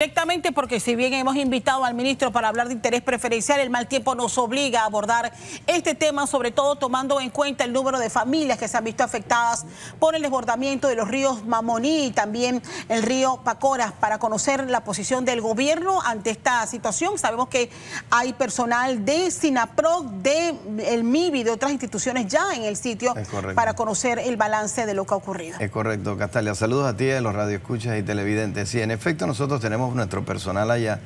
Directamente porque si bien hemos invitado al ministro para hablar de interés preferencial, el mal tiempo nos obliga a abordar este tema, sobre todo tomando en cuenta el número de familias que se han visto afectadas por el desbordamiento de los ríos Mamoní y también el río Pacoras, para conocer la posición del gobierno ante esta situación. Sabemos que hay personal de SINAPROC, de el MIBI, de otras instituciones ya en el sitio para conocer el balance de lo que ha ocurrido. Es correcto, Castalia. Saludos a ti, de los radioescuchas y televidentes. Sí, en efecto, nosotros tenemos nuestro personal allá.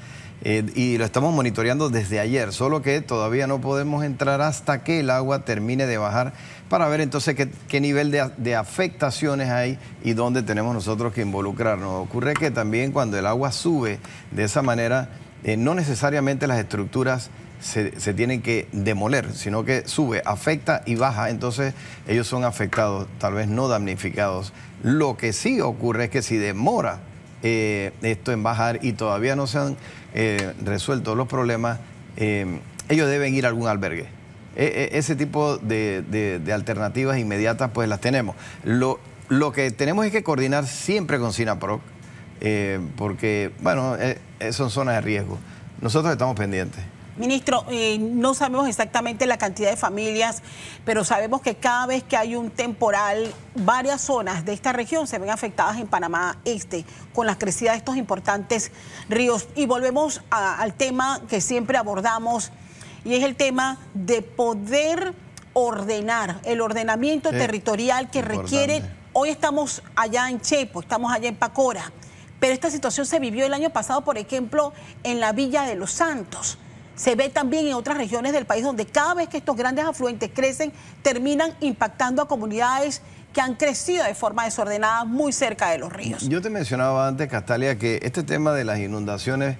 Eh, y lo estamos monitoreando desde ayer, solo que todavía no podemos entrar hasta que el agua termine de bajar para ver entonces qué, nivel de, afectaciones hay y dónde tenemos nosotros que involucrarnos. Ocurre que también cuando el agua sube de esa manera, eh, no necesariamente las estructuras se, se, tienen que demoler, sino que sube, afecta y baja, entonces ellos son afectados, tal vez no damnificados. Lo que sí ocurre es que si demora eh, esto en bajar y todavía no se han eh, resuelto los problemas, eh, ellos deben ir a algún albergue. E, e, ese tipo de, alternativas inmediatas pues las tenemos. Lo, lo, que tenemos es que coordinar siempre con SINAPROC, porque, bueno, son zonas de riesgo. Nosotros estamos pendientes. Ministro, eh, no sabemos exactamente la cantidad de familias, pero sabemos que cada vez que hay un temporal, varias zonas de esta región se ven afectadas en Panamá Este, con la crecida de estos importantes ríos. Y volvemos al tema que siempre abordamos, y es el tema de poder ordenar, el ordenamiento territorial que requiere. Hoy estamos allá en Chepo, estamos allá en Pacora, pero esta situación se vivió el año pasado, por ejemplo, en la Villa de los Santos se ve también en otras regiones del país donde cada vez que estos grandes afluentes crecen, terminan impactando a comunidades que han crecido de forma desordenada muy cerca de los ríos. Yo te mencionaba antes, Castalia, que este tema de las inundaciones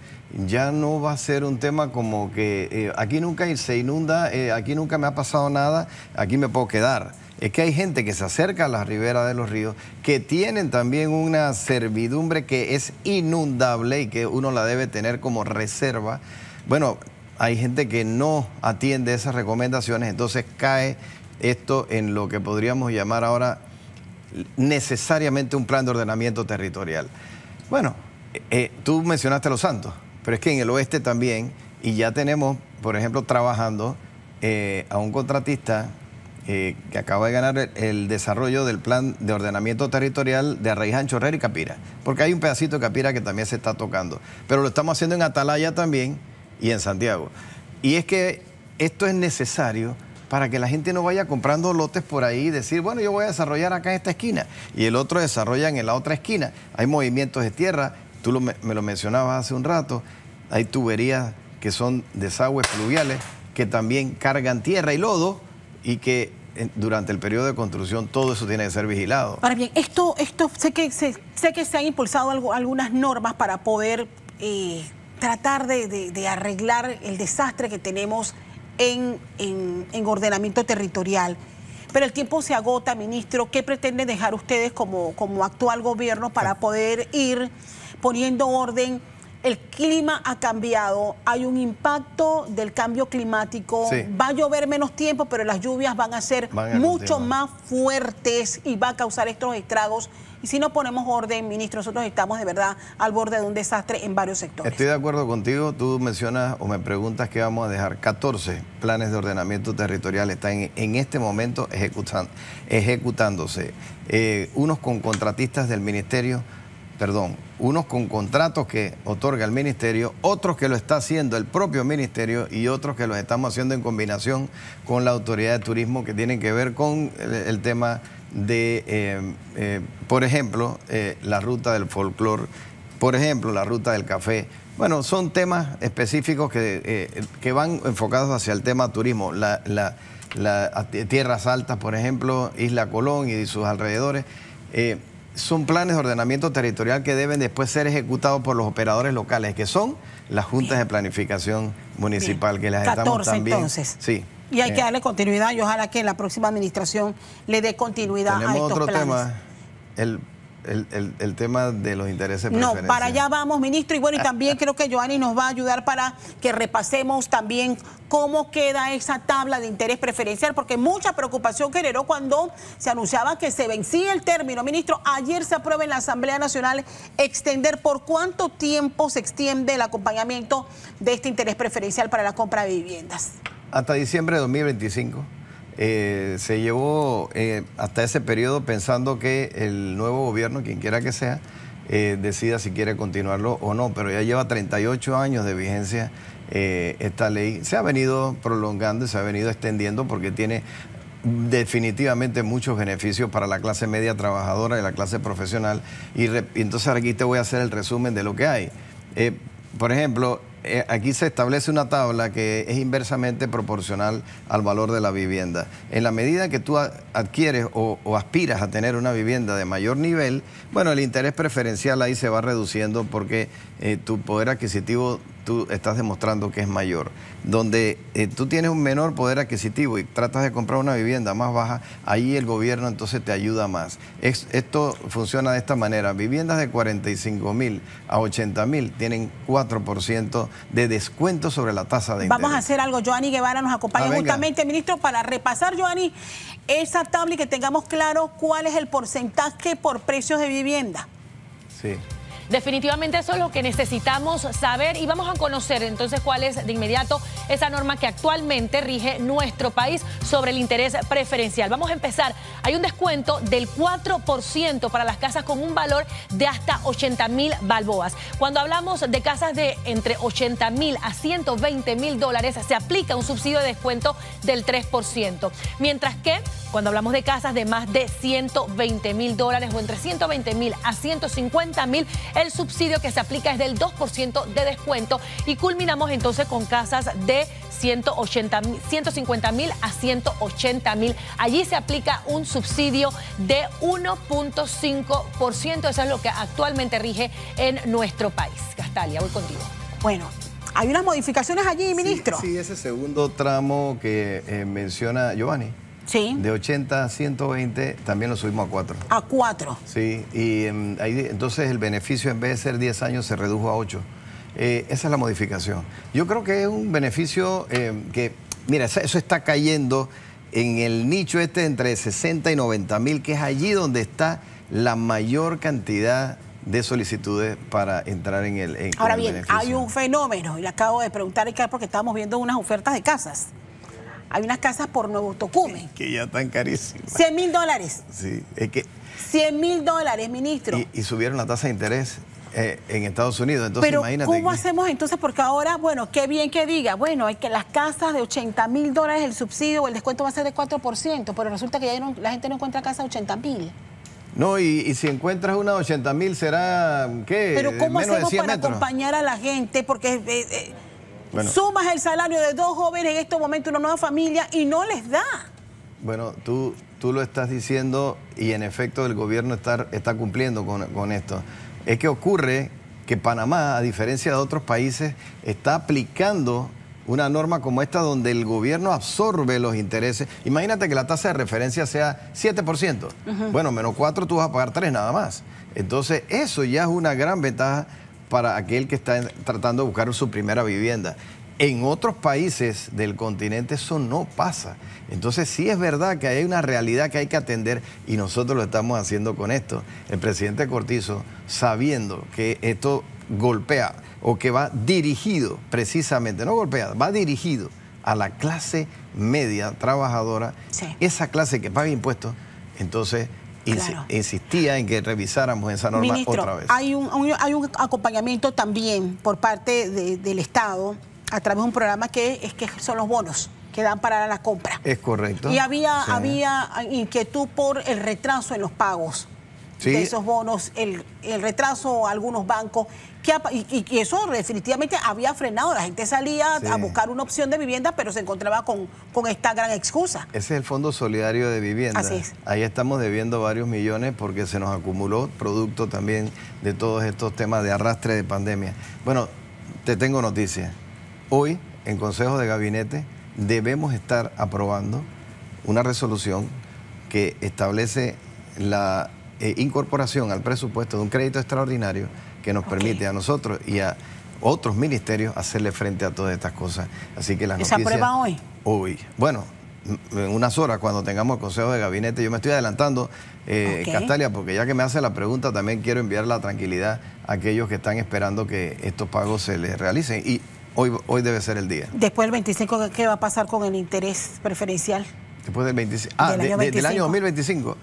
ya no va a ser un tema como que eh, aquí nunca se inunda, eh, aquí nunca me ha pasado nada, aquí me puedo quedar. Es que hay gente que se acerca a las riberas de los ríos que tienen también una servidumbre que es inundable y que uno la debe tener como reserva. Bueno, hay gente que no atiende esas recomendaciones, entonces cae esto en lo que podríamos llamar ahora necesariamente un plan de ordenamiento territorial. Bueno, eh, eh, tú mencionaste a Los Santos, pero es que en el oeste también, y ya tenemos, por ejemplo, trabajando eh, a un contratista que acaba de ganar el, desarrollo del plan de ordenamiento territorial de Arraiján, Chorrera y Capira, porque hay un pedacito de Capira que también se está tocando, pero lo estamos haciendo en Atalaya también, y en Santiago. Y es que esto es necesario para que la gente no vaya comprando lotes por ahí y decir, bueno, yo voy a desarrollar acá en esta esquina y el otro desarrolla en la otra esquina. Hay movimientos de tierra, tú me lo mencionabas hace un rato, hay tuberías que son desagües fluviales que también cargan tierra y lodo y que eh, durante el periodo de construcción todo eso tiene que ser vigilado. Ahora bien, esto, esto sé que sé, sé que se han impulsado algunas normas para poder eh, tratar de, arreglar el desastre que tenemos en, ordenamiento territorial. Pero el tiempo se agota, ministro. ¿Qué pretenden dejar ustedes como, como actual gobierno para ah. poder ir poniendo orden el clima ha cambiado, hay un impacto del cambio climático, va a llover menos tiempo, pero las lluvias van a ser mucho más fuertes y va a causar estos estragos. Y si no ponemos orden, ministro, nosotros estamos de verdad al borde de un desastre en varios sectores. Estoy de acuerdo contigo, tú mencionas o me preguntas que vamos a dejar 14 planes de ordenamiento territorial están en, este momento ejecutándose, eh, unos con contratistas del ministerio perdón, unos con contratos que otorga el ministerio, otros que lo está haciendo el propio ministerio y otros que los estamos haciendo en combinación con la autoridad de turismo que tienen que ver con el, tema de, eh, eh, por ejemplo, eh, la ruta del folclore, por ejemplo, la ruta del café. Bueno, son temas específicos que, que van enfocados hacia el tema turismo. La, la Tierras Altas, por ejemplo, Isla Colón y sus alrededores son planes de ordenamiento territorial que deben después ser ejecutados por los operadores locales, que son las juntas de planificación municipal, que las estamos también. Entonces. Sí. Y hay que eh. darle continuidad y ojalá que la próxima administración le dé continuidad Tenemos a estos otro tema, el el, tema de los intereses No, para allá vamos, ministro. Y bueno, y también creo que Joanny nos va a ayudar para que repasemos también cómo queda esa tabla de interés preferencial, porque mucha preocupación generó cuando se anunciaba que se vencía el término. Ministro, ayer se aprueba en la Asamblea Nacional extender por cuánto tiempo se extiende el acompañamiento de este interés preferencial para la compra de viviendas. Hasta diciembre de 2025. Eh, se llevó eh, hasta ese periodo pensando que el nuevo gobierno, quien quiera que sea, eh, decida si quiere continuarlo o no, pero ya lleva 38 años de vigencia esta ley. Se ha venido prolongando, y se ha venido extendiendo porque tiene definitivamente muchos beneficios para la clase media trabajadora y la clase profesional. Y, entonces aquí te voy a hacer el resumen de lo que hay. por ejemplo, eh, aquí se establece una tabla que es inversamente proporcional al valor de la vivienda. En la medida que tú adquieres o, aspiras a tener una vivienda de mayor nivel, bueno, el interés preferencial ahí se va reduciendo porque eh, tu poder adquisitivo tú estás demostrando que es mayor. Donde eh, tú tienes un menor poder adquisitivo y tratas de comprar una vivienda más baja, ahí el gobierno entonces te ayuda más. esto funciona de esta manera. Viviendas de 45 mil a 80 mil tienen 4% de descuento sobre la tasa de interés. Vamos a hacer algo. Joanny Guevara nos acompaña ah, justamente, ministro, para repasar, Joanny, esa tabla y que tengamos claro cuál es el porcentaje por precios de vivienda. Sí. Definitivamente eso es lo que necesitamos saber y vamos a conocer entonces cuál es de inmediato esa norma que actualmente rige nuestro país sobre el interés preferencial. Vamos a empezar. Hay un descuento del 4% para las casas con un valor de hasta 80 mil balboas. Cuando hablamos de casas de entre 80 mil a 120 mil dólares, se aplica un subsidio de descuento del 3%. Mientras que cuando hablamos de casas de más de 120 mil dólares o entre 120 mil a 150 mil, el subsidio que se aplica es del 2% de descuento y culminamos entonces con casas de 180, 150 mil a 180 mil. Allí se aplica un subsidio de 1.5%. Eso es lo que actualmente rige en nuestro país. Castalia, voy contigo. Bueno, hay unas modificaciones allí, ministro. Sí, ese segundo tramo que eh, menciona Giovanni. De 80 a 120 también lo subimos a 4. A 4. Sí, y entonces el beneficio en vez de ser 10 años se redujo a 8. Eh, esa es la modificación. Yo creo que es un beneficio eh, que, mira, eso está cayendo en el nicho este entre 60 y 90 mil, que es allí donde está la mayor cantidad de solicitudes para entrar en el en Ahora bien, hay un fenómeno, y le acabo de preguntar acá porque estábamos viendo unas ofertas de casas. Hay unas casas por nuevo Tocumen. que ya están carísimas. 100 mil dólares. Sí, es que... 100 mil dólares, ministro. Y, subieron la tasa de interés. Eh, en Estados Unidos, entonces Pero, ¿Cómo hacemos entonces? Porque ahora, bueno, qué bien que diga, bueno, es que las casas de 80 mil dólares el subsidio o el descuento va a ser de 4%, pero resulta que ya la gente no encuentra casas de 80 mil. No, y, si encuentras una 80 mil será, ¿qué? Pero ¿cómo hacemos para acompañar a la gente? Porque eh, eh, Sumas el salario de dos jóvenes en este momento, una nueva familia, y no les da. Bueno, tú, tú lo estás diciendo y en efecto el gobierno está, está cumpliendo con, esto. Es que ocurre que Panamá, a diferencia de otros países, está aplicando una norma como esta donde el gobierno absorbe los intereses. Imagínate que la tasa de referencia sea 7%. Bueno, menos 4 tú vas a pagar 3 nada más. Entonces, eso ya es una gran ventaja para aquel que está tratando de buscar su primera vivienda. En otros países del continente eso no pasa. Entonces sí es verdad que hay una realidad que hay que atender y nosotros lo estamos haciendo con esto. El presidente Cortizo, sabiendo que esto golpea o que va dirigido precisamente, no golpea, va dirigido a la clase media trabajadora, esa clase que paga impuestos, entonces insistía en que revisáramos esa norma otra vez. Hay un, hay un acompañamiento también por parte del Estado a través de un programa que, es que son los bonos que dan para la compra. Es correcto. Y había, había inquietud por el retraso en los pagos de esos bonos, el, retraso a algunos bancos. Que, y, eso definitivamente había frenado. La gente salía a buscar una opción de vivienda, pero se encontraba con, con esta gran excusa. Ese es el Fondo Solidario de Vivienda. Ahí estamos debiendo varios millones porque se nos acumuló producto también de todos estos temas de arrastre de pandemia. Bueno, te tengo noticias. Hoy, en Consejo de Gabinete, debemos estar aprobando una resolución que establece la eh, incorporación al presupuesto de un crédito extraordinario que nos permite a nosotros y a otros ministerios hacerle frente a todas estas cosas. Así que las ¿Esa hoy? Hoy. Bueno, en mm, unas horas cuando tengamos el Consejo de Gabinete. Yo me estoy adelantando, eh, Castalia, porque ya que me hace la pregunta, también quiero enviar la tranquilidad a aquellos que están esperando que estos pagos se les realicen. Y hoy, hoy debe ser el día. Después del 25, ¿qué va a pasar con el interés preferencial? Después del 25. Ah, del año 2025.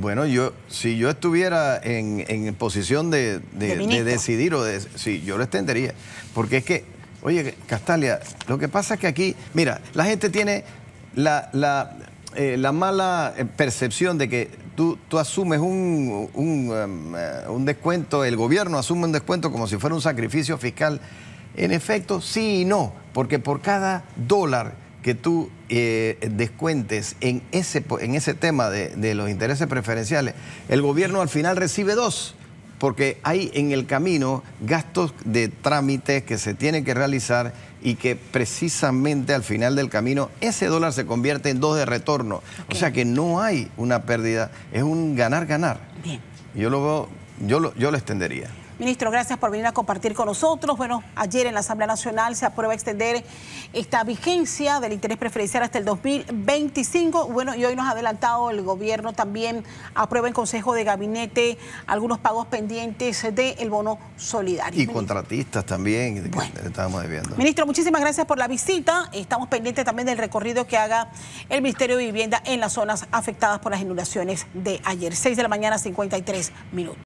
Bueno, yo si yo estuviera en, en posición de, decidir, o de, sí, yo lo extendería. Porque es que, oye, Castalia, lo que pasa es que aquí, mira, la gente tiene la, la, eh, mala eh, percepción de que Tú, tú, asumes un, em, eh, un, descuento, el gobierno asume un descuento como si fuera un sacrificio fiscal. En efecto, sí y no, porque por cada dólar que tú eh, descuentes en ese, en ese tema de, los intereses preferenciales, el gobierno al final recibe dos, porque hay en el camino gastos de trámites que se tienen que realizar y que precisamente al final del camino ese dólar se convierte en dos de retorno. O sea que no hay una pérdida, es un ganar-ganar. Yo lo yo yo lo extendería. Ministro, gracias por venir a compartir con nosotros. Bueno, ayer en la Asamblea Nacional se aprueba extender esta vigencia del interés preferencial hasta el 2025. Bueno, y hoy nos ha adelantado el gobierno también aprueba en Consejo de Gabinete algunos pagos pendientes del el bono solidario. Y contratistas también, que estábamos debiendo. Ministro, muchísimas gracias por la visita. Estamos pendientes también del recorrido que haga el Ministerio de Vivienda en las zonas afectadas por las inundaciones de ayer. 6 de la mañana, 53 minutos.